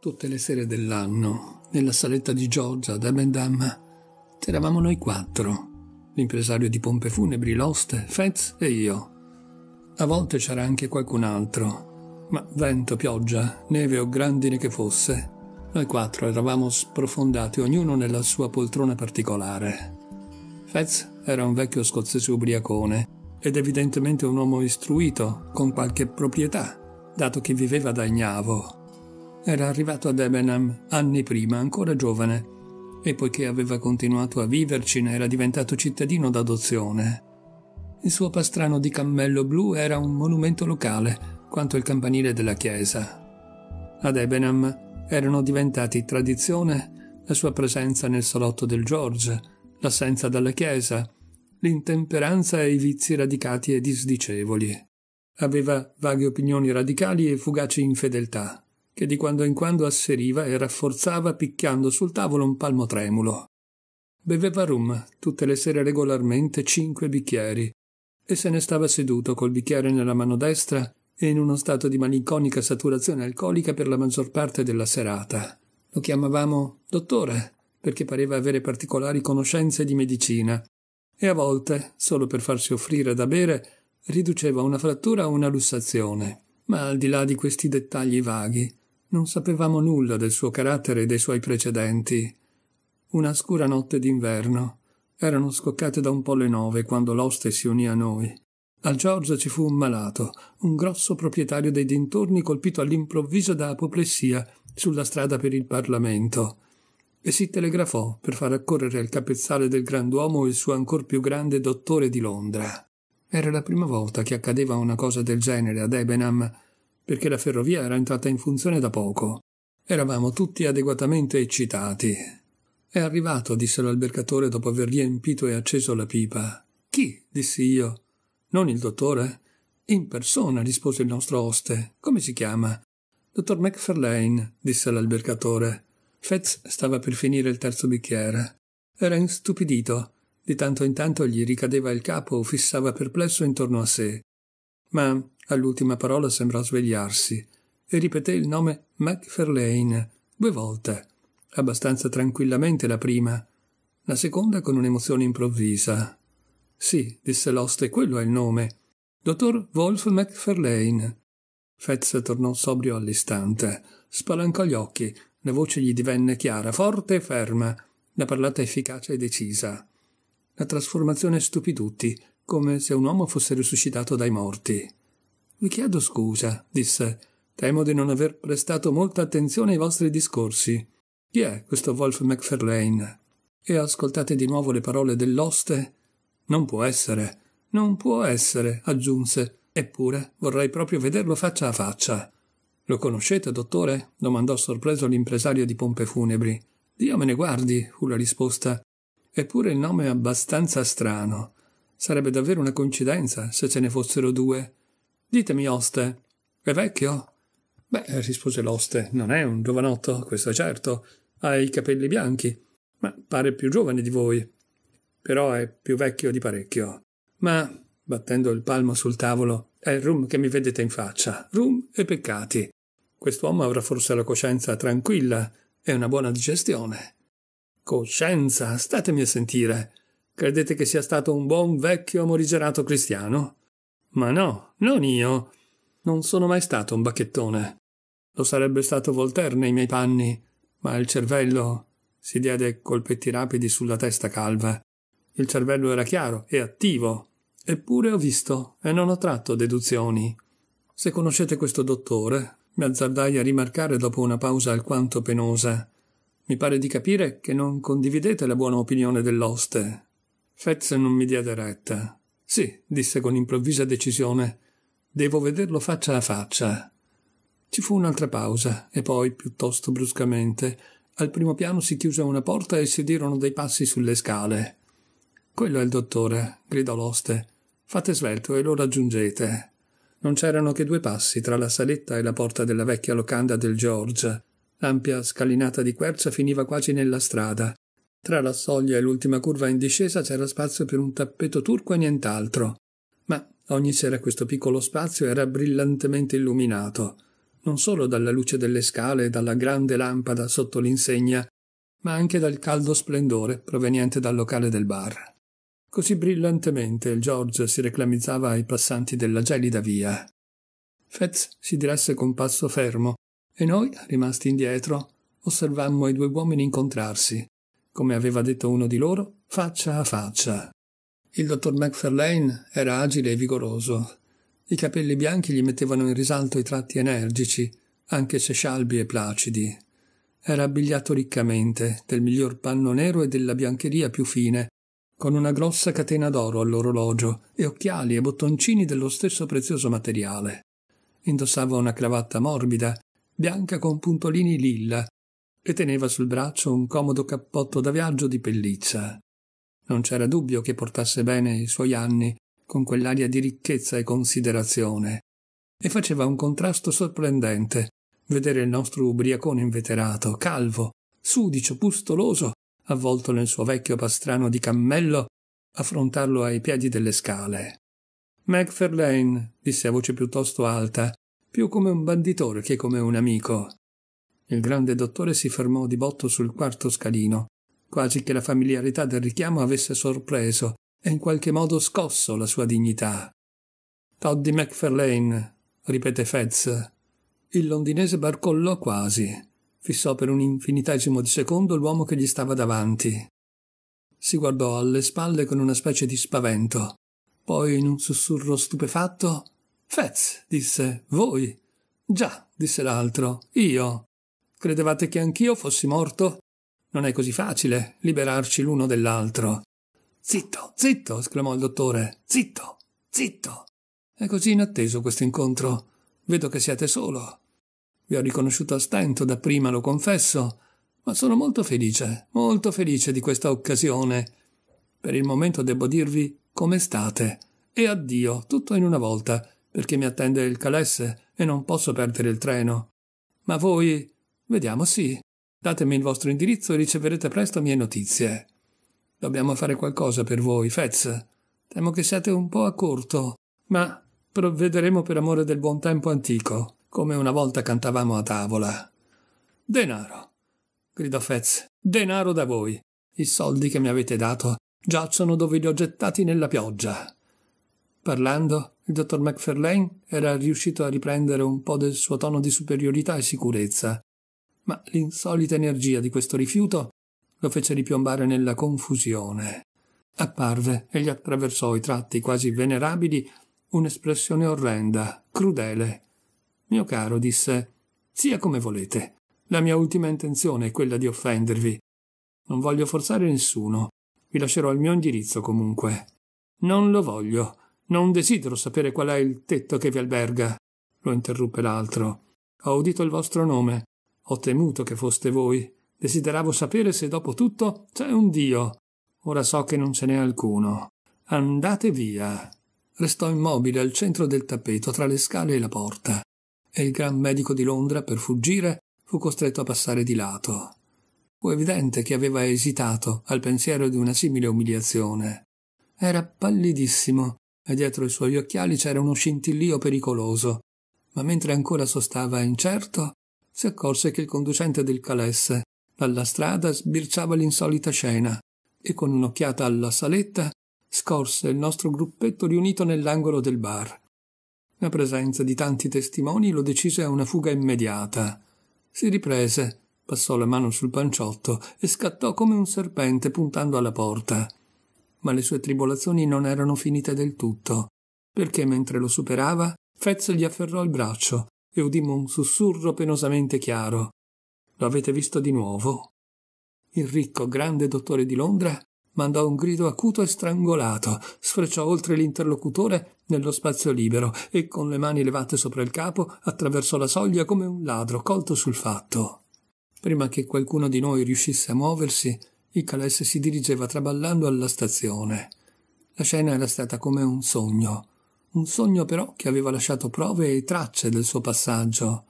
Tutte le sere dell'anno, nella saletta di Giorgia ad Amendam, c'eravamo noi quattro, l'impresario di pompe funebri, l'oste, Fez e io. A volte c'era anche qualcun altro, ma vento, pioggia, neve o grandine che fosse, noi quattro eravamo sprofondati, ognuno nella sua poltrona particolare. Fez era un vecchio scozzese ubriacone ed evidentemente un uomo istruito, con qualche proprietà, dato che viveva da ignavo era arrivato ad Ebenham anni prima, ancora giovane, e poiché aveva continuato a viverci ne era diventato cittadino d'adozione. Il suo pastrano di cammello blu era un monumento locale, quanto il campanile della chiesa. Ad Ebenham erano diventati tradizione la sua presenza nel salotto del George, l'assenza dalla chiesa, l'intemperanza e i vizi radicati e disdicevoli. Aveva vaghe opinioni radicali e fugaci infedeltà che di quando in quando asseriva e rafforzava picchiando sul tavolo un palmo tremulo. Beveva rum tutte le sere regolarmente cinque bicchieri e se ne stava seduto col bicchiere nella mano destra e in uno stato di malinconica saturazione alcolica per la maggior parte della serata. Lo chiamavamo dottore perché pareva avere particolari conoscenze di medicina e a volte, solo per farsi offrire da bere, riduceva una frattura a una lussazione. Ma al di là di questi dettagli vaghi, non sapevamo nulla del suo carattere e dei suoi precedenti. Una scura notte d'inverno. Erano scoccate da un po' le nove quando l'oste si unì a noi. Al George ci fu un malato, un grosso proprietario dei dintorni colpito all'improvviso da apoplessia sulla strada per il Parlamento e si telegrafò per far accorrere al capezzale del Granduomo il suo ancor più grande dottore di Londra. Era la prima volta che accadeva una cosa del genere ad Ebenham perché la ferrovia era entrata in funzione da poco. Eravamo tutti adeguatamente eccitati. È arrivato, disse l'albergatore dopo aver riempito e acceso la pipa. Chi? dissi io. Non il dottore? In persona, rispose il nostro oste. Come si chiama? Dottor McFarlane, disse l'albergatore. Fetz stava per finire il terzo bicchiere. Era instupidito. Di tanto in tanto gli ricadeva il capo o fissava perplesso intorno a sé. Ma All'ultima parola sembrò svegliarsi e ripeté il nome Macferlane due volte, abbastanza tranquillamente la prima, la seconda con un'emozione improvvisa. Sì, disse l'oste, quello è il nome. Dottor Wolf MacFarlane. Fetz tornò sobrio all'istante, spalancò gli occhi, la voce gli divenne chiara, forte e ferma, la parlata efficace e decisa. La trasformazione stupì tutti, come se un uomo fosse risuscitato dai morti. Vi chiedo scusa, disse. Temo di non aver prestato molta attenzione ai vostri discorsi. Chi è questo Wolf McFarlane? E ascoltate di nuovo le parole dell'oste. Non può essere. Non può essere, aggiunse. Eppure vorrei proprio vederlo faccia a faccia. Lo conoscete, dottore? domandò sorpreso l'impresario di pompe funebri. Dio me ne guardi, fu la risposta. Eppure il nome è abbastanza strano. Sarebbe davvero una coincidenza se ce ne fossero due. Ditemi, oste, è vecchio? Beh, rispose eh, l'oste, non è un giovanotto, questo è certo. Ha i capelli bianchi, ma pare più giovane di voi. Però è più vecchio di parecchio. Ma, battendo il palmo sul tavolo, è il rum che mi vedete in faccia, rum e peccati. Quest'uomo avrà forse la coscienza tranquilla e una buona digestione. Coscienza, statemi a sentire. Credete che sia stato un buon vecchio morigerato cristiano? Ma no, non io. Non sono mai stato un bacchettone. Lo sarebbe stato Voltaire nei miei panni, ma il cervello. Si diede colpetti rapidi sulla testa calva. Il cervello era chiaro e attivo. Eppure ho visto e non ho tratto deduzioni. Se conoscete questo dottore, mi azzardai a rimarcare dopo una pausa alquanto penosa. Mi pare di capire che non condividete la buona opinione dell'oste. Fez non mi diede retta. Sì, disse con improvvisa decisione. Devo vederlo faccia a faccia. Ci fu un'altra pausa e poi, piuttosto bruscamente, al primo piano si chiuse una porta e si dirono dei passi sulle scale. Quello è il dottore, gridò l'oste. Fate svelto e lo raggiungete. Non c'erano che due passi tra la saletta e la porta della vecchia locanda del George. L'ampia scalinata di quercia finiva quasi nella strada tra la soglia e l'ultima curva in discesa c'era spazio per un tappeto turco e nient'altro. Ma ogni sera questo piccolo spazio era brillantemente illuminato, non solo dalla luce delle scale e dalla grande lampada sotto l'insegna, ma anche dal caldo splendore proveniente dal locale del bar. Così brillantemente il George si reclamizzava ai passanti della gelida via. Fetz si diresse con passo fermo e noi, rimasti indietro, osservammo i due uomini incontrarsi, come aveva detto uno di loro, faccia a faccia. Il dottor Macfarlane era agile e vigoroso. I capelli bianchi gli mettevano in risalto i tratti energici, anche se scialbi e placidi. Era abbigliato riccamente, del miglior panno nero e della biancheria più fine, con una grossa catena d'oro all'orologio e occhiali e bottoncini dello stesso prezioso materiale. Indossava una cravatta morbida, bianca con puntolini lilla, e teneva sul braccio un comodo cappotto da viaggio di pelliccia. Non c'era dubbio che portasse bene i suoi anni con quell'aria di ricchezza e considerazione, e faceva un contrasto sorprendente vedere il nostro ubriacone inveterato, calvo, sudicio, pustoloso, avvolto nel suo vecchio pastrano di cammello, affrontarlo ai piedi delle scale. Macferlane, disse a voce piuttosto alta, più come un banditore che come un amico. Il grande dottore si fermò di botto sul quarto scalino, quasi che la familiarità del richiamo avesse sorpreso e in qualche modo scosso la sua dignità. Toddy MacFarlane, ripete Fetz. Il londinese barcollò quasi. Fissò per un infinitesimo di secondo l'uomo che gli stava davanti. Si guardò alle spalle con una specie di spavento. Poi, in un sussurro stupefatto, Fez, disse, voi. Già, disse l'altro, io. Credevate che anch'io fossi morto? Non è così facile liberarci l'uno dell'altro. Zitto, zitto, esclamò il dottore. Zitto, zitto. È così inatteso questo incontro. Vedo che siete solo. Vi ho riconosciuto a stento da prima, lo confesso, ma sono molto felice, molto felice di questa occasione. Per il momento debbo dirvi come state. E addio, tutto in una volta, perché mi attende il calesse e non posso perdere il treno. Ma voi Vediamo sì. Datemi il vostro indirizzo e riceverete presto mie notizie. Dobbiamo fare qualcosa per voi, Fez. Temo che siate un po' a corto, ma provvederemo per amore del buon tempo antico, come una volta cantavamo a tavola. Denaro, gridò Fez, denaro da voi. I soldi che mi avete dato giacciono dove li ho gettati nella pioggia. Parlando, il dottor Macfarlane era riuscito a riprendere un po' del suo tono di superiorità e sicurezza, ma l'insolita energia di questo rifiuto lo fece ripiombare nella confusione. Apparve e gli attraversò i tratti quasi venerabili un'espressione orrenda, crudele. Mio caro, disse, sia come volete. La mia ultima intenzione è quella di offendervi. Non voglio forzare nessuno. Vi lascerò il mio indirizzo comunque. Non lo voglio. Non desidero sapere qual è il tetto che vi alberga. Lo interruppe l'altro. Ho udito il vostro nome. Ho temuto che foste voi. Desideravo sapere se dopo tutto c'è un Dio. Ora so che non ce n'è alcuno. Andate via. Restò immobile al centro del tappeto tra le scale e la porta, e il gran medico di Londra, per fuggire, fu costretto a passare di lato. Fu evidente che aveva esitato al pensiero di una simile umiliazione. Era pallidissimo, e dietro i suoi occhiali c'era uno scintillio pericoloso, ma mentre ancora sostava incerto, si accorse che il conducente del calesse dalla strada sbirciava l'insolita scena e con un'occhiata alla saletta scorse il nostro gruppetto riunito nell'angolo del bar. La presenza di tanti testimoni lo decise a una fuga immediata. Si riprese, passò la mano sul panciotto e scattò come un serpente puntando alla porta. Ma le sue tribolazioni non erano finite del tutto, perché mentre lo superava, Fez gli afferrò il braccio e udimmo un sussurro penosamente chiaro. Lo avete visto di nuovo? Il ricco grande dottore di Londra mandò un grido acuto e strangolato, sfrecciò oltre l'interlocutore nello spazio libero e con le mani levate sopra il capo attraversò la soglia come un ladro colto sul fatto. Prima che qualcuno di noi riuscisse a muoversi, il calesse si dirigeva traballando alla stazione. La scena era stata come un sogno. Un sogno però che aveva lasciato prove e tracce del suo passaggio.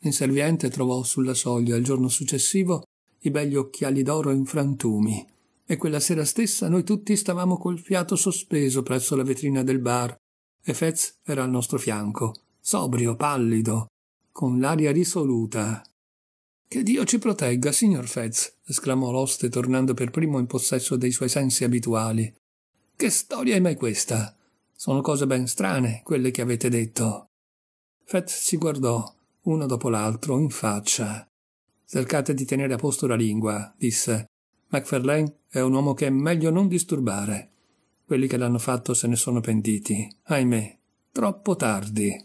L'inserviente trovò sulla soglia il giorno successivo i begli occhiali d'oro in frantumi. E quella sera stessa noi tutti stavamo col fiato sospeso presso la vetrina del bar e Fez era al nostro fianco, sobrio, pallido, con l'aria risoluta. Che Dio ci protegga, signor Fez, esclamò l'oste tornando per primo in possesso dei suoi sensi abituali. Che storia è mai questa? Sono cose ben strane quelle che avete detto. Fett si guardò, uno dopo l'altro, in faccia. Cercate di tenere a posto la lingua, disse. Macferlane è un uomo che è meglio non disturbare. Quelli che l'hanno fatto se ne sono pentiti, ahimè, troppo tardi.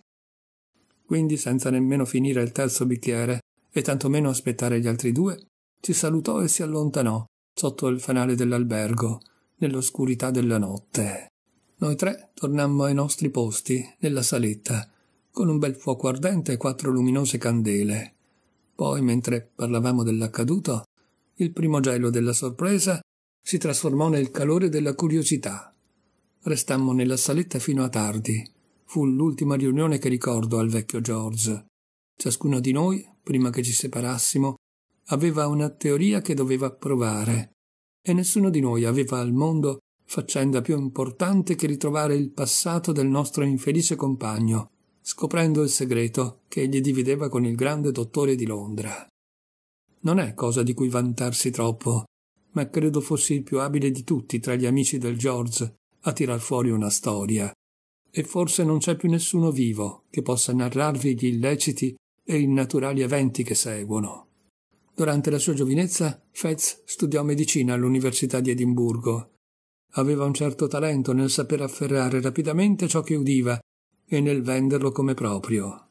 Quindi, senza nemmeno finire il terzo bicchiere, e tantomeno aspettare gli altri due, ci salutò e si allontanò sotto il fanale dell'albergo, nell'oscurità della notte. Noi tre tornammo ai nostri posti, nella saletta, con un bel fuoco ardente e quattro luminose candele. Poi, mentre parlavamo dell'accaduto, il primo gelo della sorpresa si trasformò nel calore della curiosità. Restammo nella saletta fino a tardi. Fu l'ultima riunione che ricordo al vecchio George. Ciascuno di noi, prima che ci separassimo, aveva una teoria che doveva provare e nessuno di noi aveva al mondo faccenda più importante che ritrovare il passato del nostro infelice compagno, scoprendo il segreto che egli divideva con il grande dottore di Londra. Non è cosa di cui vantarsi troppo, ma credo fossi il più abile di tutti tra gli amici del George a tirar fuori una storia. E forse non c'è più nessuno vivo che possa narrarvi gli illeciti e i naturali eventi che seguono. Durante la sua giovinezza, Fetz studiò medicina all'Università di Edimburgo Aveva un certo talento nel saper afferrare rapidamente ciò che udiva e nel venderlo come proprio.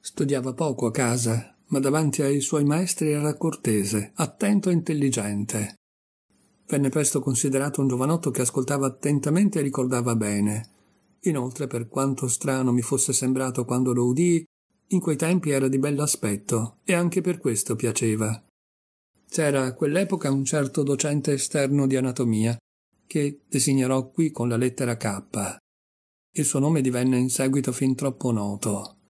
Studiava poco a casa, ma davanti ai suoi maestri era cortese, attento e intelligente. Venne presto considerato un giovanotto che ascoltava attentamente e ricordava bene. Inoltre, per quanto strano mi fosse sembrato quando lo udii, in quei tempi era di bell'aspetto e anche per questo piaceva. C'era a quell'epoca un certo docente esterno di anatomia che designerò qui con la lettera K. Il suo nome divenne in seguito fin troppo noto.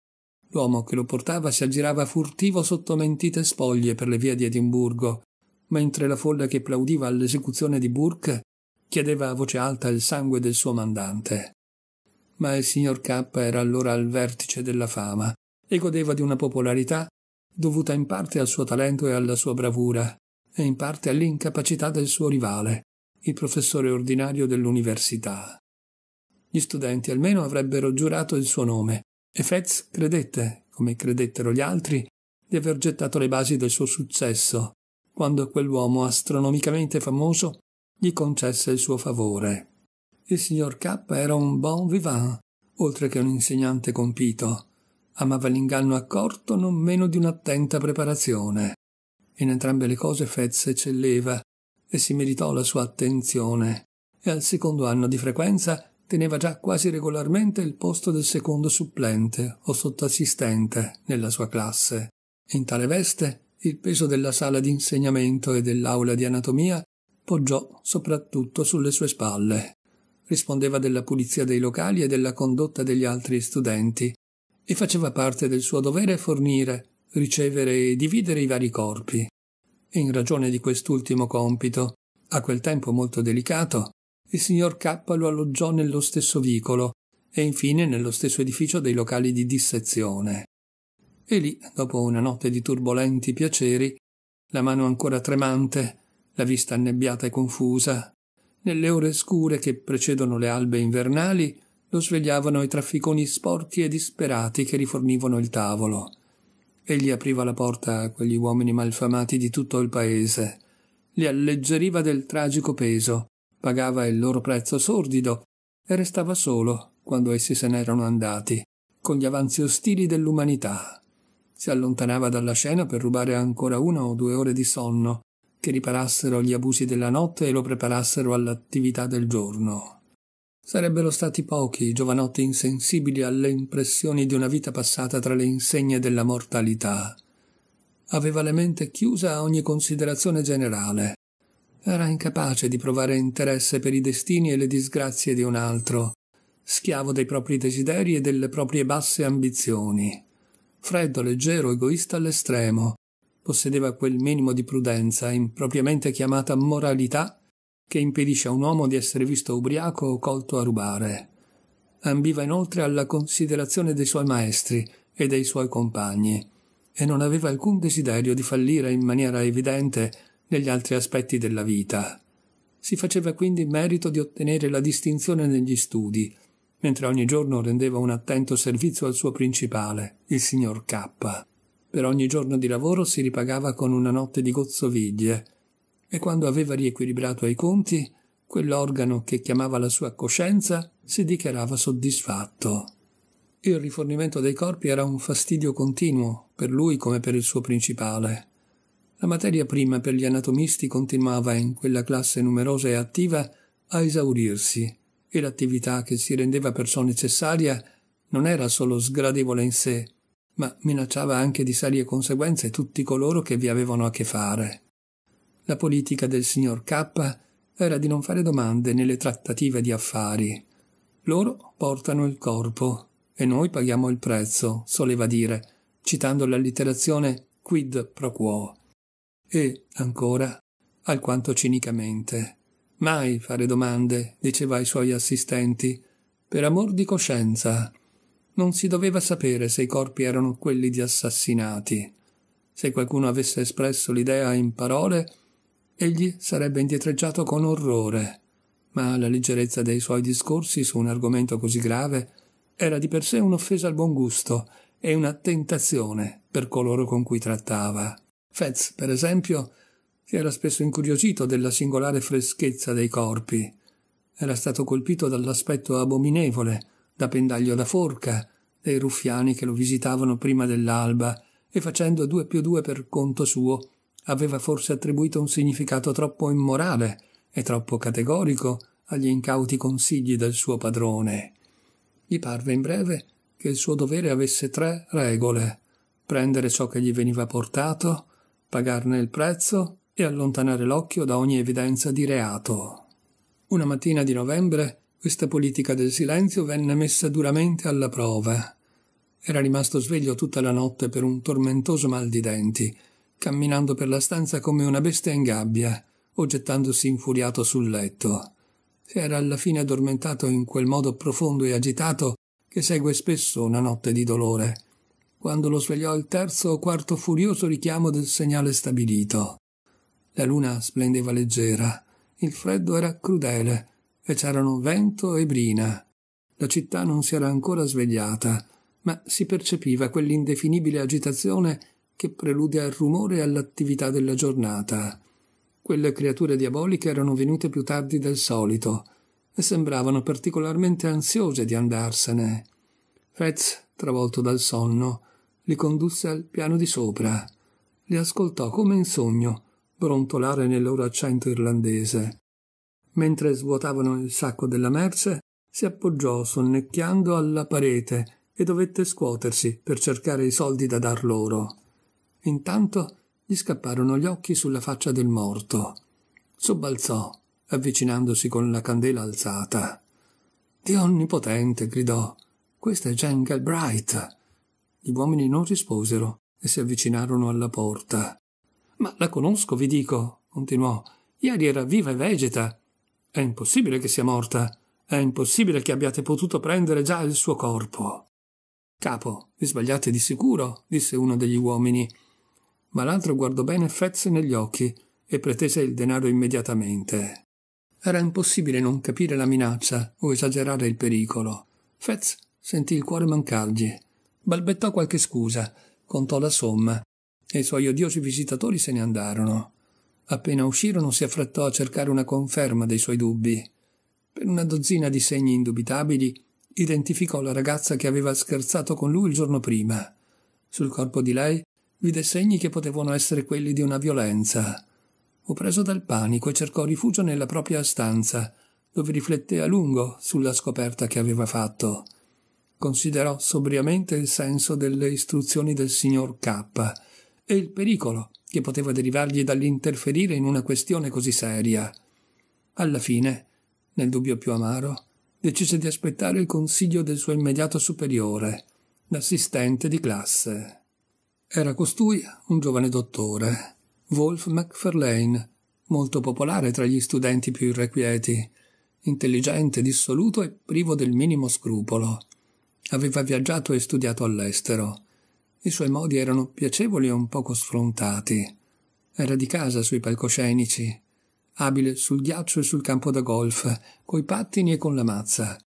L'uomo che lo portava si aggirava furtivo sotto mentite spoglie per le vie di Edimburgo, mentre la folla che applaudiva all'esecuzione di Burke chiedeva a voce alta il sangue del suo mandante. Ma il signor K era allora al vertice della fama e godeva di una popolarità dovuta in parte al suo talento e alla sua bravura, e in parte all'incapacità del suo rivale, il professore ordinario dell'università. Gli studenti almeno avrebbero giurato il suo nome, e Fetz credette, come credettero gli altri, di aver gettato le basi del suo successo, quando quell'uomo astronomicamente famoso gli concesse il suo favore. Il signor K era un bon vivant, oltre che un insegnante compito. Amava l'inganno accorto non meno di un'attenta preparazione. In entrambe le cose Fetz eccelleva e si meritò la sua attenzione, e al secondo anno di frequenza teneva già quasi regolarmente il posto del secondo supplente o sottoassistente nella sua classe. In tale veste il peso della sala di insegnamento e dell'aula di anatomia poggiò soprattutto sulle sue spalle. Rispondeva della pulizia dei locali e della condotta degli altri studenti e faceva parte del suo dovere fornire, ricevere e dividere i vari corpi in ragione di quest'ultimo compito. A quel tempo molto delicato, il signor K lo alloggiò nello stesso vicolo e infine nello stesso edificio dei locali di dissezione. E lì, dopo una notte di turbolenti piaceri, la mano ancora tremante, la vista annebbiata e confusa, nelle ore scure che precedono le albe invernali, lo svegliavano i trafficoni sporchi e disperati che rifornivano il tavolo. Egli apriva la porta a quegli uomini malfamati di tutto il paese, li alleggeriva del tragico peso, pagava il loro prezzo sordido e restava solo quando essi se n'erano andati, con gli avanzi ostili dell'umanità. Si allontanava dalla scena per rubare ancora una o due ore di sonno, che riparassero gli abusi della notte e lo preparassero all'attività del giorno. Sarebbero stati pochi i giovanotti insensibili alle impressioni di una vita passata tra le insegne della mortalità. Aveva la mente chiusa a ogni considerazione generale. Era incapace di provare interesse per i destini e le disgrazie di un altro, schiavo dei propri desideri e delle proprie basse ambizioni. Freddo, leggero, egoista all'estremo, possedeva quel minimo di prudenza, impropriamente chiamata moralità, che impedisce a un uomo di essere visto ubriaco o colto a rubare. Ambiva inoltre alla considerazione dei suoi maestri e dei suoi compagni, e non aveva alcun desiderio di fallire in maniera evidente negli altri aspetti della vita. Si faceva quindi merito di ottenere la distinzione negli studi, mentre ogni giorno rendeva un attento servizio al suo principale, il signor K. Per ogni giorno di lavoro si ripagava con una notte di gozzoviglie, e quando aveva riequilibrato i conti, quell'organo che chiamava la sua coscienza si dichiarava soddisfatto. Il rifornimento dei corpi era un fastidio continuo, per lui come per il suo principale. La materia prima per gli anatomisti continuava in quella classe numerosa e attiva a esaurirsi, e l'attività che si rendeva perciò necessaria non era solo sgradevole in sé, ma minacciava anche di serie conseguenze tutti coloro che vi avevano a che fare. La politica del signor K era di non fare domande nelle trattative di affari. Loro portano il corpo e noi paghiamo il prezzo, soleva dire, citando l'allitterazione quid pro quo. E, ancora, alquanto cinicamente. Mai fare domande, diceva ai suoi assistenti, per amor di coscienza. Non si doveva sapere se i corpi erano quelli di assassinati. Se qualcuno avesse espresso l'idea in parole, Egli sarebbe indietreggiato con orrore, ma la leggerezza dei suoi discorsi su un argomento così grave era di per sé un'offesa al buon gusto e una tentazione per coloro con cui trattava. Fez, per esempio, si era spesso incuriosito della singolare freschezza dei corpi. Era stato colpito dall'aspetto abominevole, da pendaglio da forca, dei ruffiani che lo visitavano prima dell'alba e facendo due più due per conto suo aveva forse attribuito un significato troppo immorale e troppo categorico agli incauti consigli del suo padrone. Gli parve in breve che il suo dovere avesse tre regole prendere ciò che gli veniva portato, pagarne il prezzo e allontanare l'occhio da ogni evidenza di reato. Una mattina di novembre questa politica del silenzio venne messa duramente alla prova. Era rimasto sveglio tutta la notte per un tormentoso mal di denti, camminando per la stanza come una bestia in gabbia o gettandosi infuriato sul letto. era alla fine addormentato in quel modo profondo e agitato che segue spesso una notte di dolore, quando lo svegliò il terzo o quarto furioso richiamo del segnale stabilito. La luna splendeva leggera, il freddo era crudele e c'erano vento e brina. La città non si era ancora svegliata, ma si percepiva quell'indefinibile agitazione che prelude al rumore e all'attività della giornata. Quelle creature diaboliche erano venute più tardi del solito e sembravano particolarmente ansiose di andarsene. Fritz, travolto dal sonno, li condusse al piano di sopra. Li ascoltò come in sogno brontolare nel loro accento irlandese. Mentre svuotavano il sacco della merce, si appoggiò sonnecchiando alla parete e dovette scuotersi per cercare i soldi da dar loro. Intanto gli scapparono gli occhi sulla faccia del morto. Sobbalzò, avvicinandosi con la candela alzata. Dio onnipotente, gridò. Questa è Jane Galbright. Gli uomini non risposero e si avvicinarono alla porta. Ma la conosco, vi dico, continuò. Ieri era viva e vegeta. È impossibile che sia morta. È impossibile che abbiate potuto prendere già il suo corpo. Capo, vi sbagliate di sicuro, disse uno degli uomini ma l'altro guardò bene Fez negli occhi e pretese il denaro immediatamente. Era impossibile non capire la minaccia o esagerare il pericolo. Fez sentì il cuore mancargli. Balbettò qualche scusa, contò la somma e i suoi odiosi visitatori se ne andarono. Appena uscirono si affrettò a cercare una conferma dei suoi dubbi. Per una dozzina di segni indubitabili identificò la ragazza che aveva scherzato con lui il giorno prima. Sul corpo di lei vide segni che potevano essere quelli di una violenza. Fu preso dal panico e cercò rifugio nella propria stanza, dove rifletté a lungo sulla scoperta che aveva fatto. Considerò sobriamente il senso delle istruzioni del signor K e il pericolo che poteva derivargli dall'interferire in una questione così seria. Alla fine, nel dubbio più amaro, decise di aspettare il consiglio del suo immediato superiore, l'assistente di classe. Era costui un giovane dottore, Wolf McFarlane, molto popolare tra gli studenti più irrequieti, intelligente, dissoluto e privo del minimo scrupolo. Aveva viaggiato e studiato all'estero. I suoi modi erano piacevoli e un poco sfrontati. Era di casa sui palcoscenici, abile sul ghiaccio e sul campo da golf, coi pattini e con la mazza.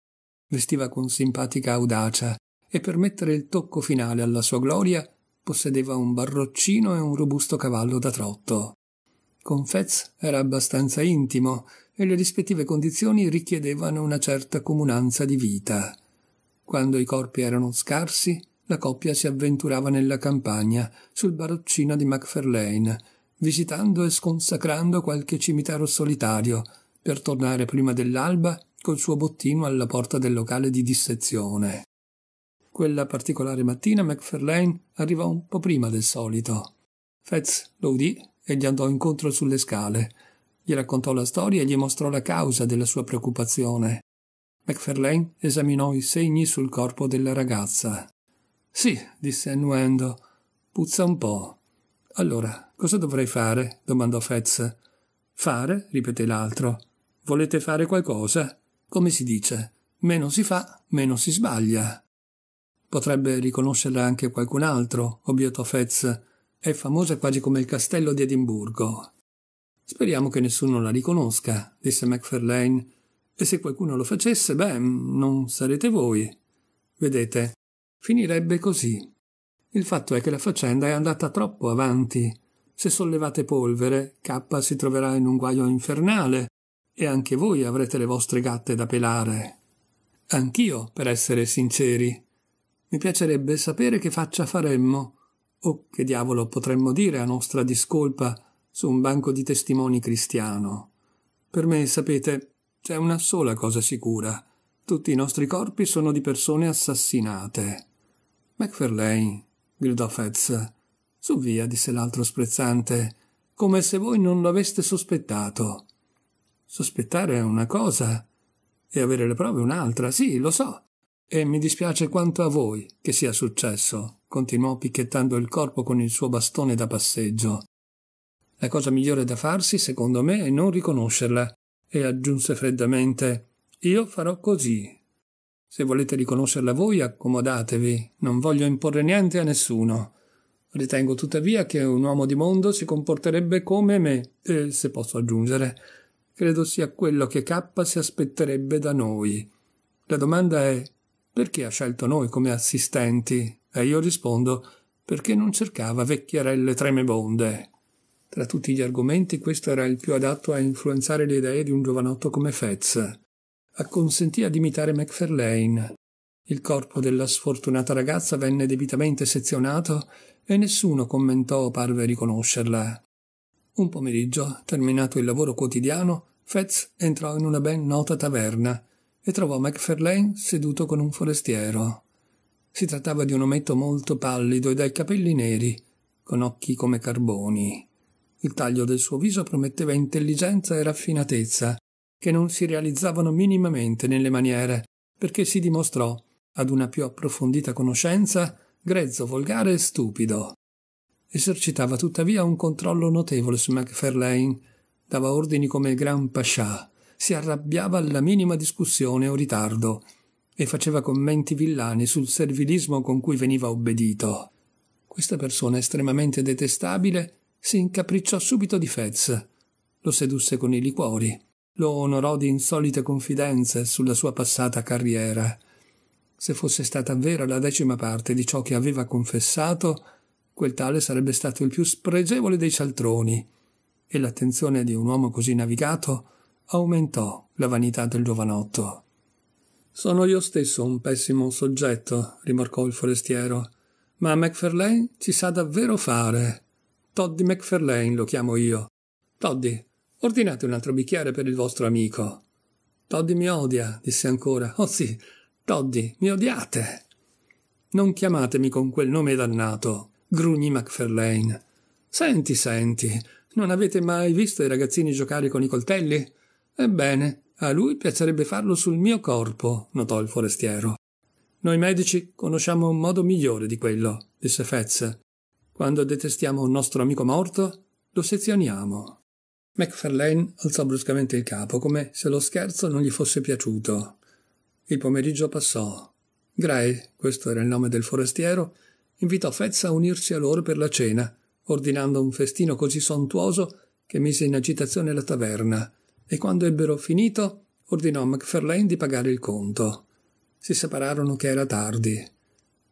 Vestiva con simpatica audacia e per mettere il tocco finale alla sua gloria possedeva un barroccino e un robusto cavallo da trotto. Con Fez era abbastanza intimo e le rispettive condizioni richiedevano una certa comunanza di vita. Quando i corpi erano scarsi, la coppia si avventurava nella campagna, sul baroccino di Macfarlane, visitando e sconsacrando qualche cimitero solitario, per tornare prima dell'alba col suo bottino alla porta del locale di dissezione. Quella particolare mattina McFarlane arrivò un po' prima del solito. Fetz lo udì e gli andò incontro sulle scale. Gli raccontò la storia e gli mostrò la causa della sua preoccupazione. McFarlane esaminò i segni sul corpo della ragazza. Sì, disse annuendo, puzza un po'. Allora, cosa dovrei fare? domandò Fetz. Fare? ripeté l'altro. Volete fare qualcosa? Come si dice? Meno si fa, meno si sbaglia. Potrebbe riconoscerla anche qualcun altro, obiettò Fez. È famosa quasi come il castello di Edimburgo. Speriamo che nessuno la riconosca, disse MacFarlane. E se qualcuno lo facesse, beh, non sarete voi. Vedete, finirebbe così. Il fatto è che la faccenda è andata troppo avanti. Se sollevate polvere, K si troverà in un guaio infernale e anche voi avrete le vostre gatte da pelare. Anch'io, per essere sinceri. Mi piacerebbe sapere che faccia faremmo, o che diavolo potremmo dire a nostra discolpa su un banco di testimoni cristiano. Per me, sapete, c'è una sola cosa sicura. Tutti i nostri corpi sono di persone assassinate. McFarlane, gridò Fetz. Su via, disse l'altro sprezzante, come se voi non lo aveste sospettato. Sospettare è una cosa e avere le prove un'altra, sì, lo so. E mi dispiace quanto a voi che sia successo, continuò picchettando il corpo con il suo bastone da passeggio. La cosa migliore da farsi, secondo me, è non riconoscerla, e aggiunse freddamente Io farò così. Se volete riconoscerla voi, accomodatevi, non voglio imporre niente a nessuno. Ritengo tuttavia che un uomo di mondo si comporterebbe come me, e se posso aggiungere, credo sia quello che K si aspetterebbe da noi. La domanda è perché ha scelto noi come assistenti? E io rispondo perché non cercava vecchierelle tremebonde. Tra tutti gli argomenti questo era il più adatto a influenzare le idee di un giovanotto come Fez. Acconsentì ad imitare Macferlane. Il corpo della sfortunata ragazza venne debitamente sezionato e nessuno commentò o parve riconoscerla. Un pomeriggio, terminato il lavoro quotidiano, Fez entrò in una ben nota taverna e trovò Macferlane seduto con un forestiero. Si trattava di un ometto molto pallido e dai capelli neri, con occhi come carboni. Il taglio del suo viso prometteva intelligenza e raffinatezza, che non si realizzavano minimamente nelle maniere, perché si dimostrò, ad una più approfondita conoscenza, grezzo, volgare e stupido. Esercitava tuttavia un controllo notevole su Macferlane, dava ordini come gran pascià, si arrabbiava alla minima discussione o ritardo e faceva commenti villani sul servilismo con cui veniva obbedito. Questa persona estremamente detestabile si incapricciò subito di Fez, lo sedusse con i liquori, lo onorò di insolite confidenze sulla sua passata carriera. Se fosse stata vera la decima parte di ciò che aveva confessato, quel tale sarebbe stato il più spregevole dei cialtroni, e l'attenzione di un uomo così navigato aumentò la vanità del giovanotto. Sono io stesso un pessimo soggetto, rimorcò il forestiero, ma MacFarlane ci sa davvero fare. Toddy MacFarlane lo chiamo io. Toddy, ordinate un altro bicchiere per il vostro amico. Toddy mi odia, disse ancora. Oh sì, Toddy, mi odiate. Non chiamatemi con quel nome dannato, grugnì MacFarlane. Senti, senti, non avete mai visto i ragazzini giocare con i coltelli? Ebbene, a lui piacerebbe farlo sul mio corpo, notò il forestiero. Noi medici conosciamo un modo migliore di quello, disse Fez. Quando detestiamo un nostro amico morto, lo sezioniamo. Macfarlane alzò bruscamente il capo, come se lo scherzo non gli fosse piaciuto. Il pomeriggio passò. Gray, questo era il nome del forestiero, invitò Fez a unirsi a loro per la cena, ordinando un festino così sontuoso che mise in agitazione la taverna e quando ebbero finito ordinò a Macferlane di pagare il conto. Si separarono che era tardi.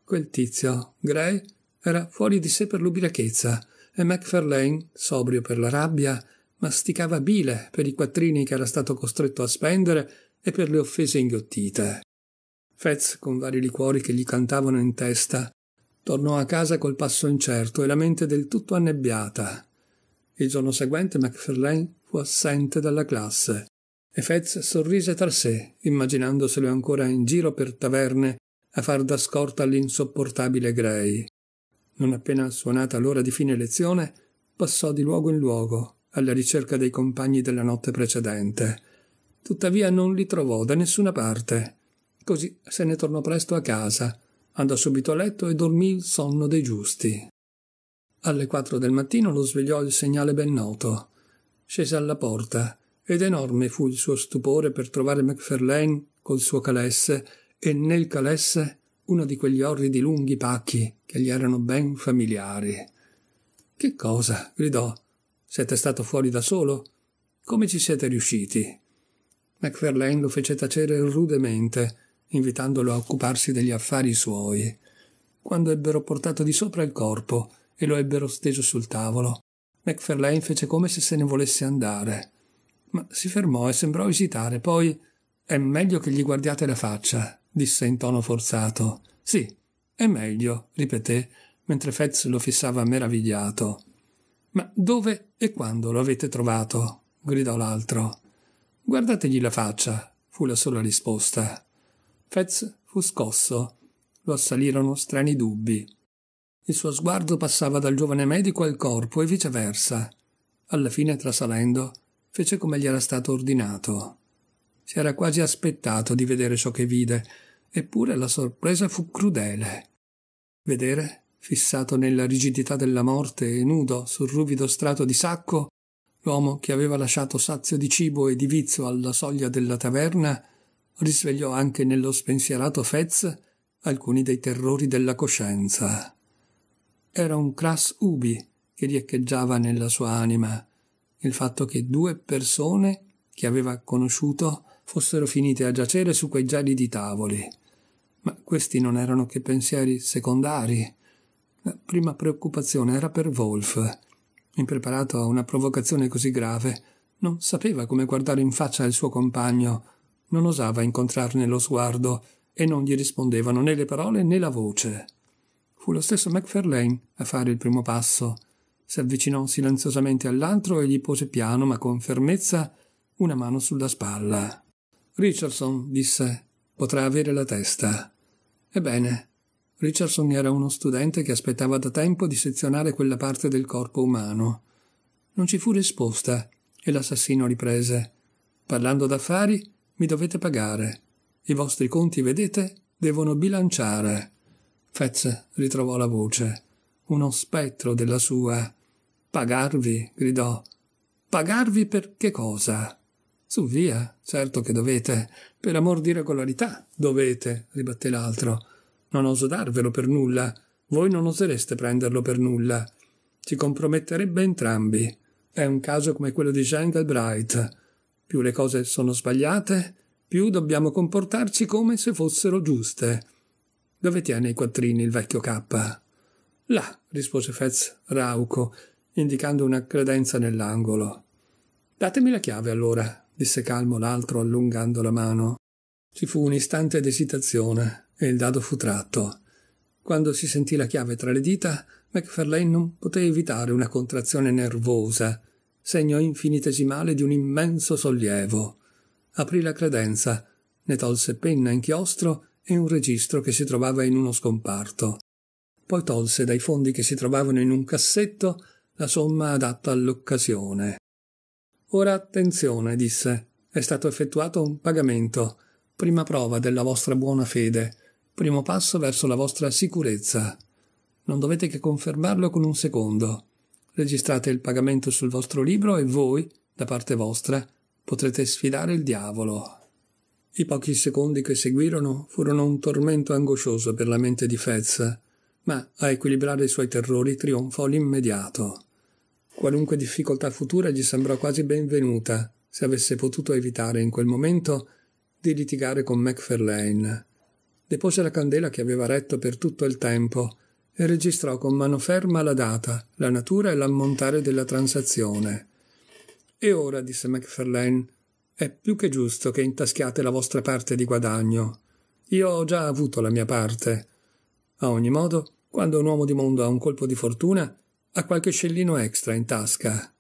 Quel tizio, Gray, era fuori di sé per l'ubriachezza e Macferlane, sobrio per la rabbia, masticava bile per i quattrini che era stato costretto a spendere e per le offese inghiottite. Fez, con vari liquori che gli cantavano in testa, tornò a casa col passo incerto e la mente del tutto annebbiata. Il giorno seguente Macferlane fu assente dalla classe e Fez sorrise tra sé, immaginandoselo ancora in giro per taverne a far da scorta all'insopportabile Gray. Non appena suonata l'ora di fine lezione, passò di luogo in luogo alla ricerca dei compagni della notte precedente. Tuttavia non li trovò da nessuna parte. Così se ne tornò presto a casa, andò subito a letto e dormì il sonno dei giusti. Alle quattro del mattino lo svegliò il segnale ben noto scese alla porta ed enorme fu il suo stupore per trovare Macferlane col suo calesse e nel calesse uno di quegli orridi lunghi pacchi che gli erano ben familiari. Che cosa? gridò. Siete stato fuori da solo? Come ci siete riusciti? Macferlane lo fece tacere rudemente, invitandolo a occuparsi degli affari suoi. Quando ebbero portato di sopra il corpo e lo ebbero steso sul tavolo, Macfarlane fece come se se ne volesse andare, ma si fermò e sembrò esitare. Poi è meglio che gli guardiate la faccia, disse in tono forzato. Sì, è meglio, ripeté, mentre Fetz lo fissava meravigliato. Ma dove e quando lo avete trovato? gridò l'altro. Guardategli la faccia, fu la sola risposta. Fetz fu scosso. Lo assalirono strani dubbi. Il suo sguardo passava dal giovane medico al corpo e viceversa. Alla fine, trasalendo, fece come gli era stato ordinato. Si era quasi aspettato di vedere ciò che vide, eppure la sorpresa fu crudele. Vedere, fissato nella rigidità della morte e nudo sul ruvido strato di sacco, l'uomo che aveva lasciato sazio di cibo e di vizio alla soglia della taverna, risvegliò anche nello spensierato Fez alcuni dei terrori della coscienza era un cras ubi che riecheggiava nella sua anima, il fatto che due persone che aveva conosciuto fossero finite a giacere su quei gialli di tavoli. Ma questi non erano che pensieri secondari. La prima preoccupazione era per Wolf. Impreparato a una provocazione così grave, non sapeva come guardare in faccia il suo compagno, non osava incontrarne lo sguardo e non gli rispondevano né le parole né la voce. Fu lo stesso Macfarlane a fare il primo passo. Si avvicinò silenziosamente all'altro e gli pose piano ma con fermezza una mano sulla spalla. Richardson, disse, potrà avere la testa. Ebbene, Richardson era uno studente che aspettava da tempo di sezionare quella parte del corpo umano. Non ci fu risposta e l'assassino riprese. Parlando d'affari, mi dovete pagare. I vostri conti, vedete, devono bilanciare. Fez ritrovò la voce. Uno spettro della sua. Pagarvi? gridò. Pagarvi per che cosa? Su via, certo che dovete. Per amor di regolarità, dovete, ribatté l'altro. Non oso darvelo per nulla. Voi non osereste prenderlo per nulla. Ci comprometterebbe entrambi. È un caso come quello di Jean Galbright. Più le cose sono sbagliate, più dobbiamo comportarci come se fossero giuste. Dove tiene i quattrini il vecchio K? Là, rispose Fez rauco, indicando una credenza nell'angolo. Datemi la chiave allora, disse calmo l'altro allungando la mano. Ci fu un istante d'esitazione e il dado fu tratto. Quando si sentì la chiave tra le dita, Macferlane non poté evitare una contrazione nervosa, segno infinitesimale di un immenso sollievo. Aprì la credenza, ne tolse penna e inchiostro e un registro che si trovava in uno scomparto. Poi tolse dai fondi che si trovavano in un cassetto la somma adatta all'occasione. Ora attenzione, disse, è stato effettuato un pagamento, prima prova della vostra buona fede, primo passo verso la vostra sicurezza. Non dovete che confermarlo con un secondo. Registrate il pagamento sul vostro libro e voi, da parte vostra, potrete sfidare il diavolo. I pochi secondi che seguirono furono un tormento angoscioso per la mente di Fez, ma a equilibrare i suoi terrori trionfò l'immediato. Qualunque difficoltà futura gli sembrò quasi benvenuta, se avesse potuto evitare in quel momento di litigare con Macferlane. Depose la candela che aveva retto per tutto il tempo e registrò con mano ferma la data, la natura e l'ammontare della transazione. E ora, disse Macferlane, è più che giusto che intaschiate la vostra parte di guadagno. Io ho già avuto la mia parte. A ogni modo, quando un uomo di mondo ha un colpo di fortuna, ha qualche scellino extra in tasca.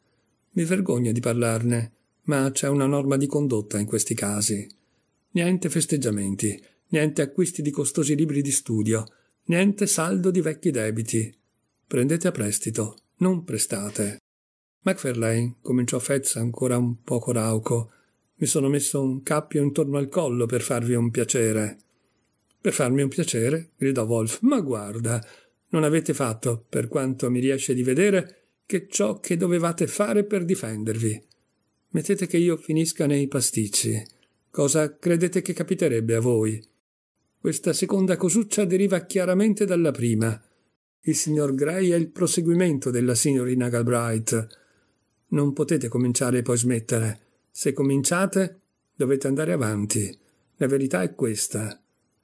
Mi vergogno di parlarne, ma c'è una norma di condotta in questi casi. Niente festeggiamenti, niente acquisti di costosi libri di studio, niente saldo di vecchi debiti. Prendete a prestito, non prestate. Macfarlane cominciò Fez ancora un poco rauco, mi sono messo un cappio intorno al collo per farvi un piacere. Per farmi un piacere, gridò Wolf, ma guarda, non avete fatto, per quanto mi riesce di vedere, che ciò che dovevate fare per difendervi. Mettete che io finisca nei pasticci. Cosa credete che capiterebbe a voi? Questa seconda cosuccia deriva chiaramente dalla prima. Il signor Gray è il proseguimento della signorina Galbraith. Non potete cominciare e poi smettere. Se cominciate, dovete andare avanti. La verità è questa.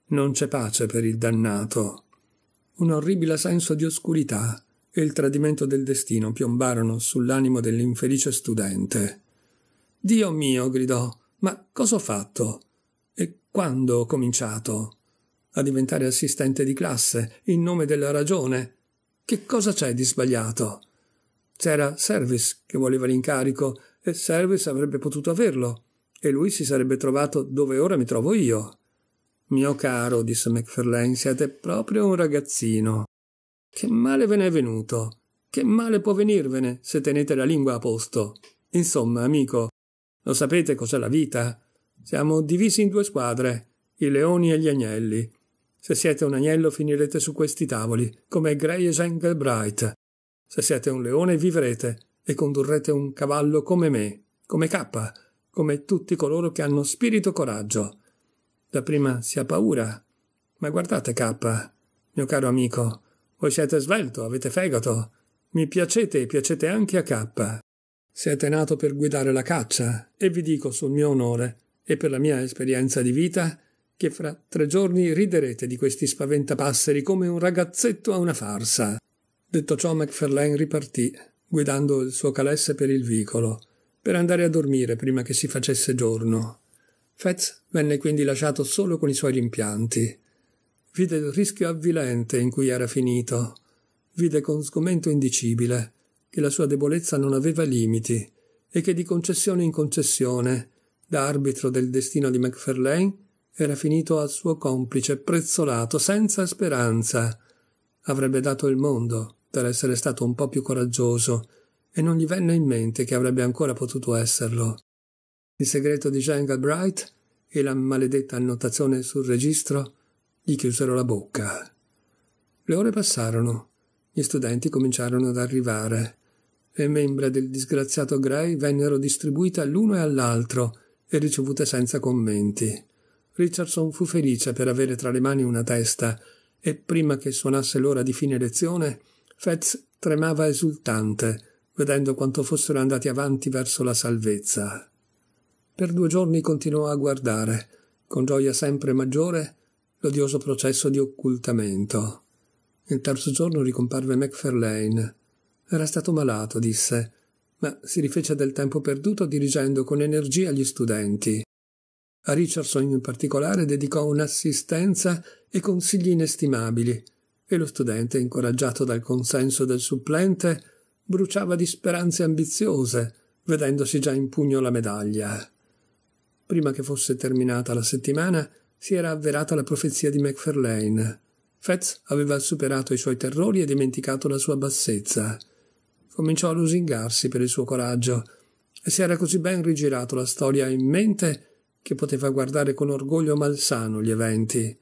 Non c'è pace per il dannato. Un orribile senso di oscurità e il tradimento del destino piombarono sull'animo dell'infelice studente. Dio mio, gridò, ma cosa ho fatto? E quando ho cominciato? A diventare assistente di classe, in nome della ragione. Che cosa c'è di sbagliato? C'era Service che voleva l'incarico e Service avrebbe potuto averlo, e lui si sarebbe trovato dove ora mi trovo io. Mio caro, disse Macfarlane, siete proprio un ragazzino. Che male ve ne è venuto? Che male può venirvene se tenete la lingua a posto? Insomma, amico, lo sapete cos'è la vita? Siamo divisi in due squadre, i leoni e gli agnelli. Se siete un agnello finirete su questi tavoli, come Grey e Engelbright. Se siete un leone vivrete, e condurrete un cavallo come me, come K, come tutti coloro che hanno spirito coraggio. prima si ha paura. Ma guardate K, mio caro amico, voi siete svelto, avete fegato. Mi piacete e piacete anche a K. Siete nato per guidare la caccia e vi dico sul mio onore e per la mia esperienza di vita che fra tre giorni riderete di questi spaventapasseri come un ragazzetto a una farsa. Detto ciò, Macfarlane ripartì guidando il suo calesse per il vicolo, per andare a dormire prima che si facesse giorno. Fetz venne quindi lasciato solo con i suoi rimpianti. Vide il rischio avvilente in cui era finito. Vide con sgomento indicibile che la sua debolezza non aveva limiti e che di concessione in concessione, da arbitro del destino di Macferlane, era finito al suo complice prezzolato senza speranza. Avrebbe dato il mondo per essere stato un po più coraggioso e non gli venne in mente che avrebbe ancora potuto esserlo. Il segreto di Jane Galbraith e la maledetta annotazione sul registro gli chiusero la bocca. Le ore passarono, gli studenti cominciarono ad arrivare. Le membra del disgraziato Gray vennero distribuite all'uno e all'altro e ricevute senza commenti. Richardson fu felice per avere tra le mani una testa e prima che suonasse l'ora di fine lezione Fetz tremava esultante, vedendo quanto fossero andati avanti verso la salvezza. Per due giorni continuò a guardare, con gioia sempre maggiore, l'odioso processo di occultamento. Il terzo giorno ricomparve Macferlane. Era stato malato, disse, ma si rifece del tempo perduto dirigendo con energia gli studenti. A Richardson in particolare dedicò un'assistenza e consigli inestimabili, e lo studente, incoraggiato dal consenso del supplente, bruciava di speranze ambiziose, vedendosi già in pugno la medaglia. Prima che fosse terminata la settimana, si era avverata la profezia di Macferlane. Fetz aveva superato i suoi terrori e dimenticato la sua bassezza. Cominciò a lusingarsi per il suo coraggio e si era così ben rigirato la storia in mente che poteva guardare con orgoglio malsano gli eventi.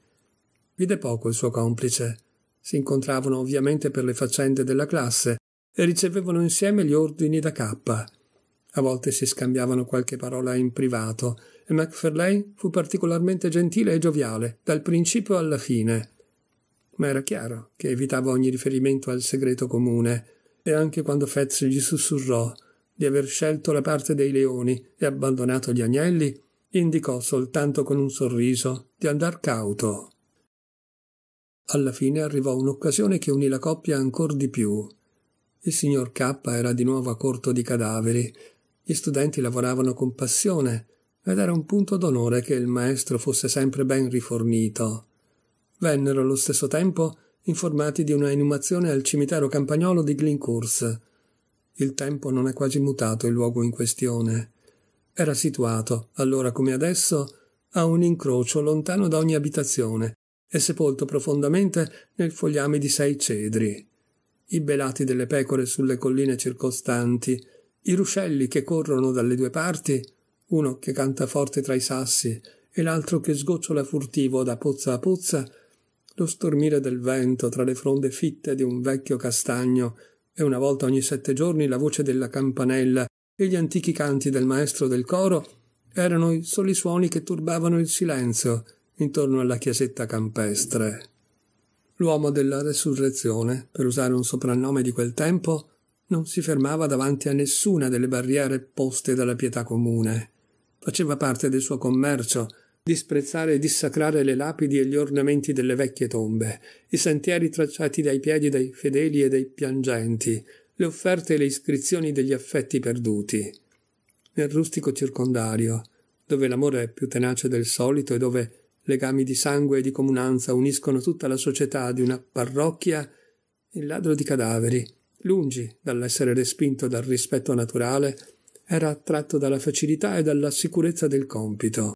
Vide poco il suo complice si incontravano ovviamente per le faccende della classe e ricevevano insieme gli ordini da K. A volte si scambiavano qualche parola in privato e Macferlane fu particolarmente gentile e gioviale dal principio alla fine. Ma era chiaro che evitava ogni riferimento al segreto comune e anche quando Fetz gli sussurrò di aver scelto la parte dei leoni e abbandonato gli agnelli, indicò soltanto con un sorriso di andar cauto. Alla fine arrivò un'occasione che unì la coppia ancor di più. Il signor K era di nuovo a corto di cadaveri. Gli studenti lavoravano con passione ed era un punto d'onore che il maestro fosse sempre ben rifornito. Vennero allo stesso tempo informati di una inumazione al cimitero campagnolo di Glincourse. Il tempo non è quasi mutato il luogo in questione. Era situato, allora come adesso, a un incrocio lontano da ogni abitazione, e sepolto profondamente nel fogliame di sei cedri. I belati delle pecore sulle colline circostanti, i ruscelli che corrono dalle due parti, uno che canta forte tra i sassi e l'altro che sgocciola furtivo da pozza a pozza, lo stormire del vento tra le fronde fitte di un vecchio castagno e una volta ogni sette giorni la voce della campanella e gli antichi canti del maestro del coro erano i soli suoni che turbavano il silenzio intorno alla chiesetta campestre. L'uomo della resurrezione, per usare un soprannome di quel tempo, non si fermava davanti a nessuna delle barriere poste dalla pietà comune. Faceva parte del suo commercio disprezzare e dissacrare le lapidi e gli ornamenti delle vecchie tombe, i sentieri tracciati dai piedi dei fedeli e dei piangenti, le offerte e le iscrizioni degli affetti perduti. Nel rustico circondario, dove l'amore è più tenace del solito e dove legami di sangue e di comunanza uniscono tutta la società di una parrocchia, il ladro di cadaveri, lungi dall'essere respinto dal rispetto naturale, era attratto dalla facilità e dalla sicurezza del compito.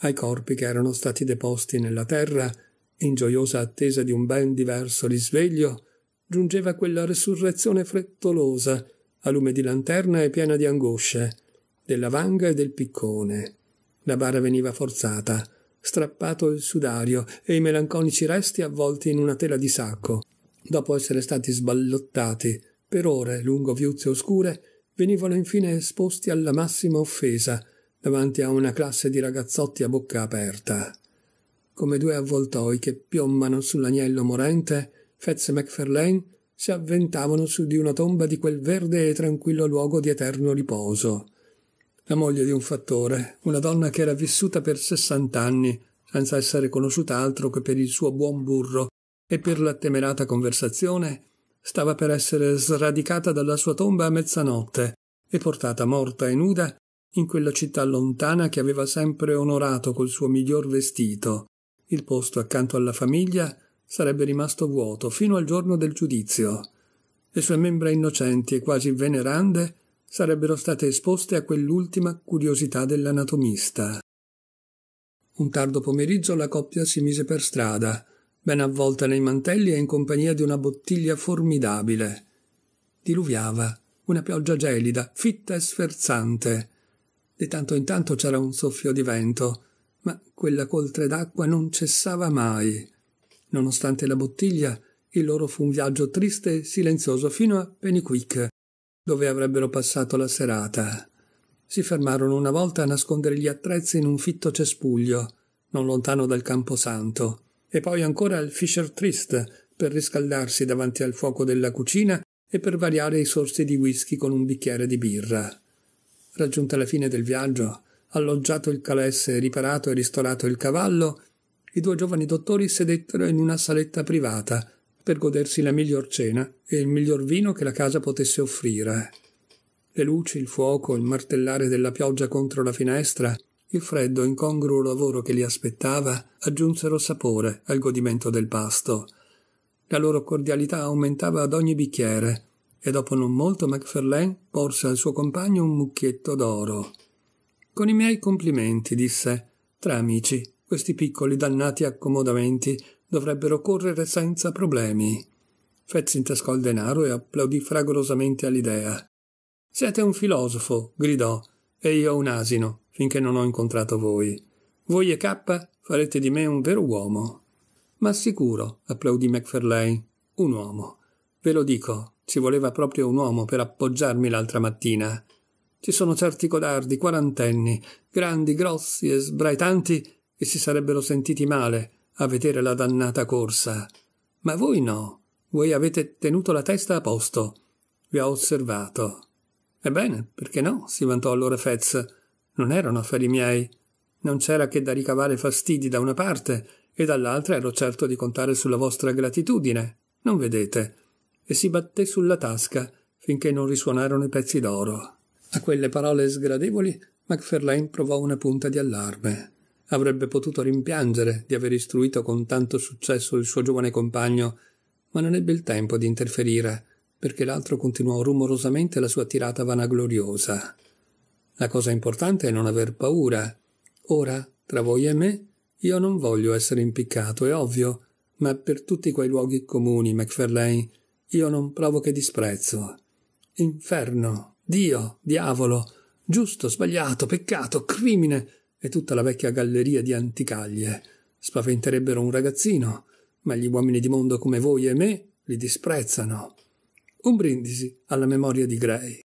Ai corpi che erano stati deposti nella terra, in gioiosa attesa di un ben diverso risveglio, giungeva quella resurrezione frettolosa, a lume di lanterna e piena di angosce, della vanga e del piccone. La bara veniva forzata, strappato il sudario e i melanconici resti avvolti in una tela di sacco. Dopo essere stati sballottati per ore lungo viuzze oscure, venivano infine esposti alla massima offesa davanti a una classe di ragazzotti a bocca aperta. Come due avvoltoi che piombano sull'agnello morente, Fez e MacFarlane si avventavano su di una tomba di quel verde e tranquillo luogo di eterno riposo la moglie di un fattore, una donna che era vissuta per sessant'anni, senza essere conosciuta altro che per il suo buon burro e per la temerata conversazione, stava per essere sradicata dalla sua tomba a mezzanotte e portata morta e nuda in quella città lontana che aveva sempre onorato col suo miglior vestito. Il posto accanto alla famiglia sarebbe rimasto vuoto fino al giorno del giudizio. Le sue membra innocenti e quasi venerande sarebbero state esposte a quell'ultima curiosità dell'anatomista. Un tardo pomeriggio la coppia si mise per strada, ben avvolta nei mantelli e in compagnia di una bottiglia formidabile. Diluviava, una pioggia gelida, fitta e sferzante. Di tanto in tanto c'era un soffio di vento, ma quella coltre d'acqua non cessava mai. Nonostante la bottiglia, il loro fu un viaggio triste e silenzioso fino a Peniquic, dove avrebbero passato la serata. Si fermarono una volta a nascondere gli attrezzi in un fitto cespuglio, non lontano dal camposanto, e poi ancora al Fisher Trist per riscaldarsi davanti al fuoco della cucina e per variare i sorsi di whisky con un bicchiere di birra. Raggiunta la fine del viaggio, alloggiato il calesse, riparato e ristorato il cavallo, i due giovani dottori sedettero in una saletta privata per godersi la miglior cena e il miglior vino che la casa potesse offrire. Le luci, il fuoco, il martellare della pioggia contro la finestra, il freddo incongruo lavoro che li aspettava aggiunsero sapore al godimento del pasto. La loro cordialità aumentava ad ogni bicchiere e dopo non molto Macfarlane porse al suo compagno un mucchietto d'oro. Con i miei complimenti, disse, tra amici, questi piccoli dannati accomodamenti dovrebbero correre senza problemi. Fez intascò il denaro e applaudì fragorosamente all'idea. Siete un filosofo, gridò, e io un asino, finché non ho incontrato voi. Voi e K farete di me un vero uomo. Ma sicuro, applaudì Macferlane, un uomo. Ve lo dico, ci voleva proprio un uomo per appoggiarmi l'altra mattina. Ci sono certi codardi quarantenni, grandi, grossi e sbraitanti, che si sarebbero sentiti male a vedere la dannata corsa. Ma voi no, voi avete tenuto la testa a posto. Vi ho osservato. Ebbene, perché no? si vantò allora Fez. Non erano affari miei. Non c'era che da ricavare fastidi da una parte e dall'altra ero certo di contare sulla vostra gratitudine. Non vedete? E si batté sulla tasca finché non risuonarono i pezzi d'oro. A quelle parole sgradevoli, Macferlain provò una punta di allarme. Avrebbe potuto rimpiangere di aver istruito con tanto successo il suo giovane compagno, ma non ebbe il tempo di interferire, perché l'altro continuò rumorosamente la sua tirata vanagloriosa. La cosa importante è non aver paura. Ora, tra voi e me, io non voglio essere impiccato, è ovvio, ma per tutti quei luoghi comuni, Macferlane, io non provo che disprezzo. Inferno, Dio, diavolo, giusto, sbagliato, peccato, crimine, e tutta la vecchia galleria di anticaglie. Spaventerebbero un ragazzino, ma gli uomini di mondo come voi e me li disprezzano. Un brindisi alla memoria di Gray.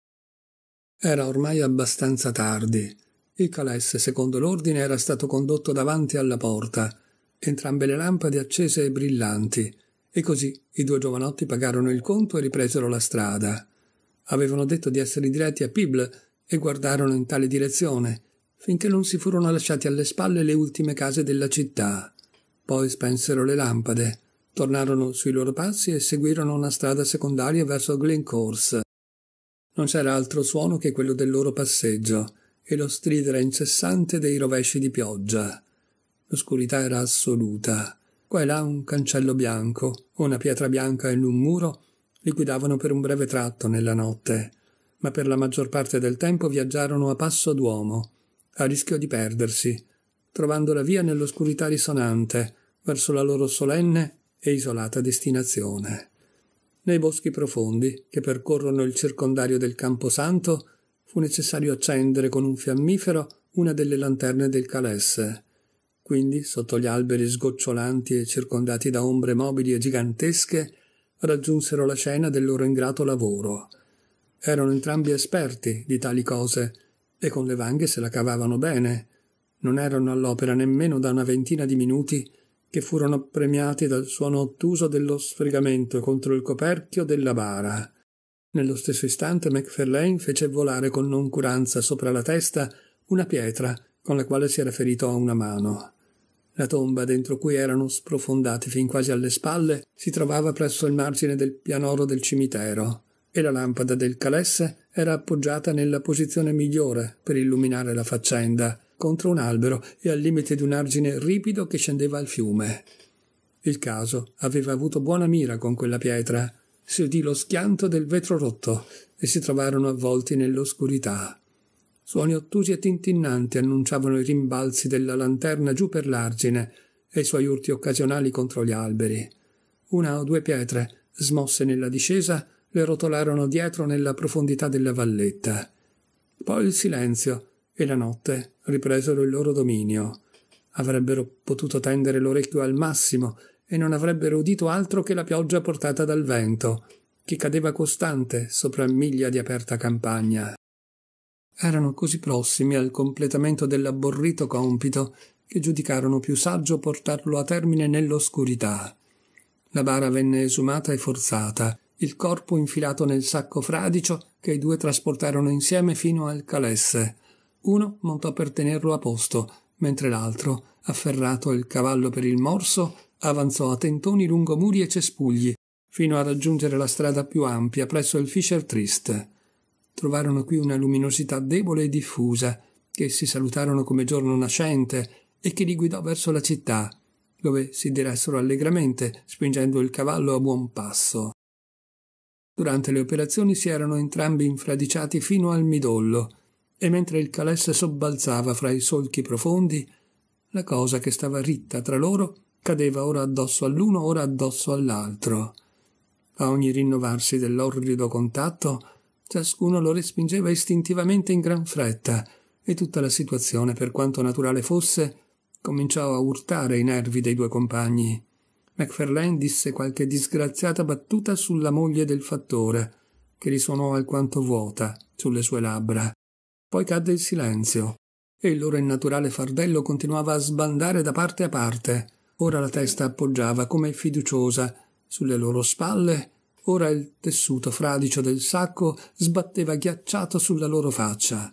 Era ormai abbastanza tardi. Il calesse, secondo l'ordine, era stato condotto davanti alla porta, entrambe le lampade accese e brillanti, e così i due giovanotti pagarono il conto e ripresero la strada. Avevano detto di essere diretti a Pible e guardarono in tale direzione, finché non si furono lasciati alle spalle le ultime case della città. Poi spensero le lampade, tornarono sui loro passi e seguirono una strada secondaria verso Glencorse. Non c'era altro suono che quello del loro passeggio e lo stridere incessante dei rovesci di pioggia. L'oscurità era assoluta. Qua e là un cancello bianco, una pietra bianca e un muro liquidavano per un breve tratto nella notte, ma per la maggior parte del tempo viaggiarono a passo d'uomo, a rischio di perdersi, trovando la via nell'oscurità risonante verso la loro solenne e isolata destinazione. Nei boschi profondi che percorrono il circondario del Camposanto fu necessario accendere con un fiammifero una delle lanterne del calesse. Quindi, sotto gli alberi sgocciolanti e circondati da ombre mobili e gigantesche, raggiunsero la scena del loro ingrato lavoro. Erano entrambi esperti di tali cose, e con le vanghe se la cavavano bene. Non erano all'opera nemmeno da una ventina di minuti che furono premiati dal suono ottuso dello sfregamento contro il coperchio della bara. Nello stesso istante Macferlane fece volare con noncuranza sopra la testa una pietra con la quale si era ferito a una mano. La tomba dentro cui erano sprofondati fin quasi alle spalle si trovava presso il margine del pianoro del cimitero e la lampada del calesse era appoggiata nella posizione migliore per illuminare la faccenda, contro un albero e al limite di un argine ripido che scendeva al fiume. Il caso aveva avuto buona mira con quella pietra. Si udì lo schianto del vetro rotto e si trovarono avvolti nell'oscurità. Suoni ottusi e tintinnanti annunciavano i rimbalzi della lanterna giù per l'argine e i suoi urti occasionali contro gli alberi. Una o due pietre, smosse nella discesa, le rotolarono dietro nella profondità della valletta. Poi il silenzio e la notte ripresero il loro dominio. Avrebbero potuto tendere l'orecchio al massimo e non avrebbero udito altro che la pioggia portata dal vento, che cadeva costante sopra miglia di aperta campagna. Erano così prossimi al completamento dell'abborrito compito che giudicarono più saggio portarlo a termine nell'oscurità. La bara venne esumata e forzata, il corpo infilato nel sacco fradicio che i due trasportarono insieme fino al calesse. Uno montò per tenerlo a posto, mentre l'altro, afferrato il cavallo per il morso, avanzò a tentoni lungo muri e cespugli, fino a raggiungere la strada più ampia presso il Fischer Trist. Trovarono qui una luminosità debole e diffusa, che si salutarono come giorno nascente e che li guidò verso la città, dove si diressero allegramente, spingendo il cavallo a buon passo. Durante le operazioni si erano entrambi infradiciati fino al midollo, e mentre il calesse sobbalzava fra i solchi profondi, la cosa che stava ritta tra loro cadeva ora addosso all'uno, ora addosso all'altro. A ogni rinnovarsi dell'orrido contatto, ciascuno lo respingeva istintivamente in gran fretta, e tutta la situazione, per quanto naturale fosse, cominciò a urtare i nervi dei due compagni. Macfarlane disse qualche disgraziata battuta sulla moglie del fattore, che risuonò alquanto vuota sulle sue labbra. Poi cadde il silenzio, e il loro innaturale fardello continuava a sbandare da parte a parte. Ora la testa appoggiava come fiduciosa sulle loro spalle, ora il tessuto fradicio del sacco sbatteva ghiacciato sulla loro faccia.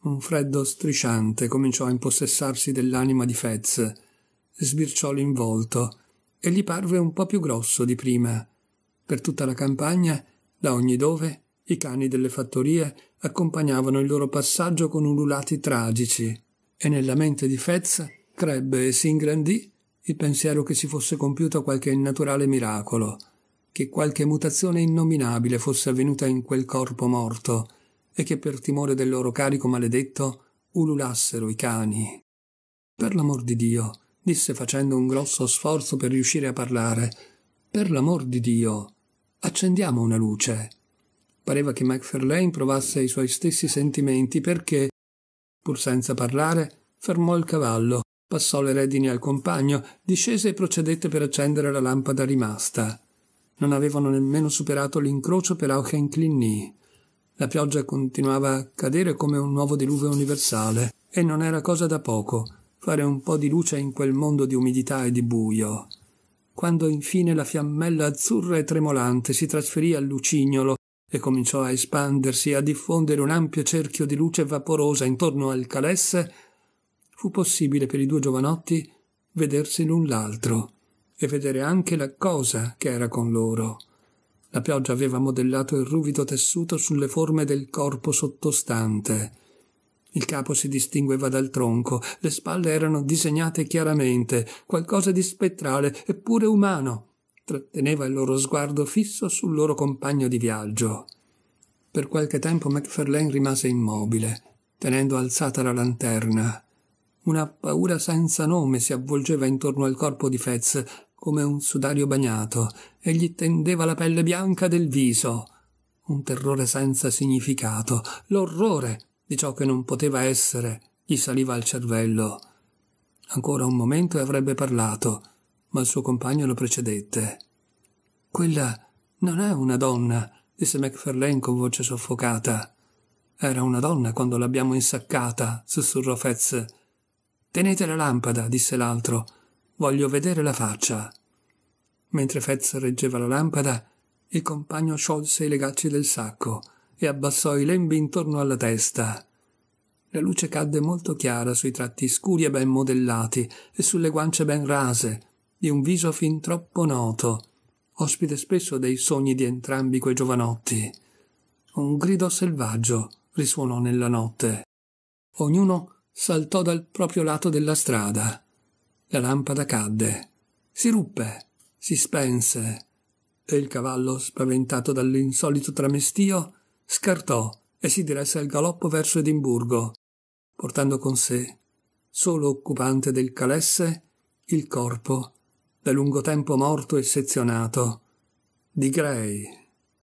Un freddo strisciante cominciò a impossessarsi dell'anima di Fez, sbirciò l'involto e gli parve un po' più grosso di prima. Per tutta la campagna, da ogni dove, i cani delle fattorie accompagnavano il loro passaggio con ululati tragici, e nella mente di Fez crebbe e si ingrandì il pensiero che si fosse compiuto qualche innaturale miracolo, che qualche mutazione innominabile fosse avvenuta in quel corpo morto, e che per timore del loro carico maledetto ululassero i cani. Per l'amor di Dio, disse facendo un grosso sforzo per riuscire a parlare. Per l'amor di Dio, accendiamo una luce. Pareva che Macferlane provasse i suoi stessi sentimenti perché, pur senza parlare, fermò il cavallo, passò le redini al compagno, discese e procedette per accendere la lampada rimasta. Non avevano nemmeno superato l'incrocio per Auchenclinny. La pioggia continuava a cadere come un nuovo diluvio universale, e non era cosa da poco fare un po' di luce in quel mondo di umidità e di buio. Quando infine la fiammella azzurra e tremolante si trasferì al lucignolo e cominciò a espandersi e a diffondere un ampio cerchio di luce vaporosa intorno al calesse, fu possibile per i due giovanotti vedersi l'un l'altro e vedere anche la cosa che era con loro. La pioggia aveva modellato il ruvido tessuto sulle forme del corpo sottostante il capo si distingueva dal tronco, le spalle erano disegnate chiaramente, qualcosa di spettrale, eppure umano. Tratteneva il loro sguardo fisso sul loro compagno di viaggio. Per qualche tempo Macferlane rimase immobile, tenendo alzata la lanterna. Una paura senza nome si avvolgeva intorno al corpo di Fez come un sudario bagnato e gli tendeva la pelle bianca del viso. Un terrore senza significato, l'orrore di ciò che non poteva essere gli saliva al cervello. Ancora un momento e avrebbe parlato, ma il suo compagno lo precedette. Quella non è una donna, disse Macfarlane con voce soffocata. Era una donna quando l'abbiamo insaccata, sussurrò Fez. Tenete la lampada, disse l'altro. Voglio vedere la faccia. Mentre Fez reggeva la lampada, il compagno sciolse i legacci del sacco e abbassò i lembi intorno alla testa. La luce cadde molto chiara sui tratti scuri e ben modellati e sulle guance ben rase, di un viso fin troppo noto, ospite spesso dei sogni di entrambi quei giovanotti. Un grido selvaggio risuonò nella notte. Ognuno saltò dal proprio lato della strada. La lampada cadde, si ruppe, si spense, e il cavallo, spaventato dall'insolito tramestio, scartò e si diresse al galoppo verso Edimburgo, portando con sé, solo occupante del calesse, il corpo, da lungo tempo morto e sezionato, di Gray.